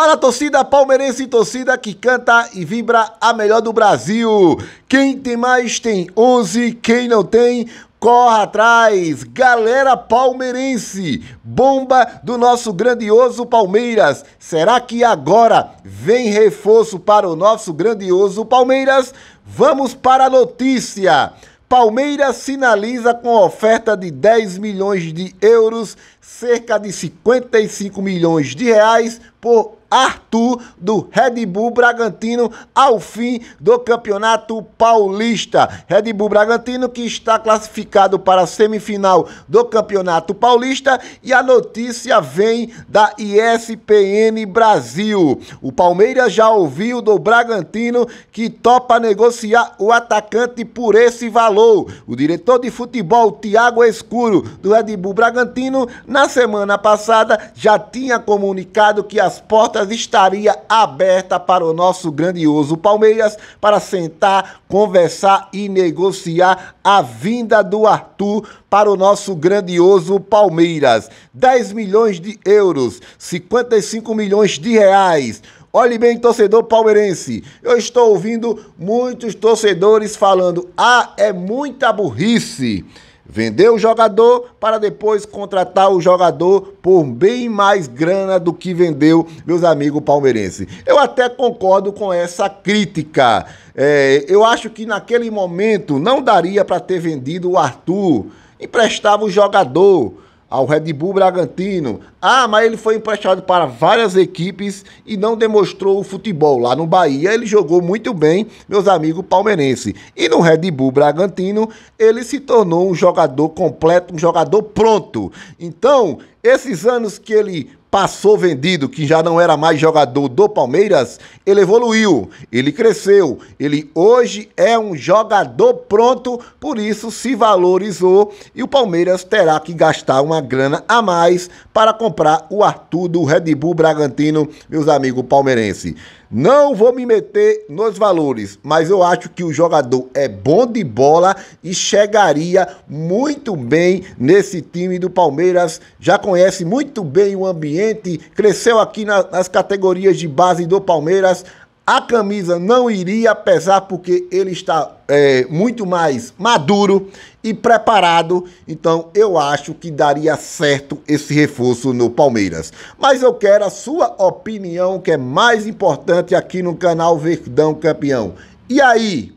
Fala torcida palmeirense, torcida que canta e vibra a melhor do Brasil. Quem tem mais tem 11, quem não tem corre atrás, galera palmeirense! Bomba do nosso grandioso Palmeiras! Será que agora vem reforço para o nosso grandioso Palmeiras? Vamos para a notícia! Palmeiras sinaliza com oferta de 10 milhões de euros, cerca de 55 milhões de reais, por Arthur do Red Bull Bragantino ao fim do Campeonato Paulista. Red Bull Bragantino que está classificado para a semifinal do Campeonato Paulista e a notícia vem da ESPN Brasil. O Palmeiras já ouviu do Bragantino que topa negociar o atacante por esse valor. O diretor de futebol Thiago Escuro do Red Bull Bragantino na semana passada já tinha comunicado que as portas portas estaria aberta para o nosso grandioso Palmeiras para sentar, conversar e negociar a vinda do Arthur para o nosso grandioso Palmeiras. 10 milhões de euros, 55 milhões de reais. Olhe bem, torcedor palmeirense, eu estou ouvindo muitos torcedores falando: ah, é muita burrice Vender o jogador para depois contratar o jogador por bem mais grana do que vendeu, meus amigos palmeirenses. Eu até concordo com essa crítica. É, eu acho que naquele momento não daria para ter vendido o Arthur. Emprestava o jogador ao Red Bull Bragantino, ah, mas ele foi emprestado para várias equipes e não demonstrou o futebol. Lá no Bahia ele jogou muito bem, meus amigos palmeirenses. E no Red Bull Bragantino ele se tornou um jogador completo, um jogador pronto. Então, esses anos que ele passou vendido, que já não era mais jogador do Palmeiras, ele evoluiu, ele cresceu, ele hoje é um jogador pronto, por isso se valorizou e o Palmeiras terá que gastar uma grana a mais para comprar comprar o Arthur do Red Bull Bragantino, meus amigos palmeirense. Não vou me meter nos valores, mas eu acho que o jogador é bom de bola e chegaria muito bem nesse time do Palmeiras. Já conhece muito bem o ambiente, cresceu aqui nas categorias de base do Palmeiras a camisa não iria pesar porque ele está é, muito mais maduro e preparado. Então eu acho que daria certo esse reforço no Palmeiras. Mas eu quero a sua opinião, que é mais importante aqui no canal Verdão Campeão. E aí?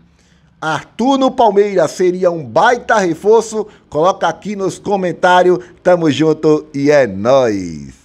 Arthur no Palmeiras seria um baita reforço? Coloca aqui nos comentários. Tamo junto e é nóis!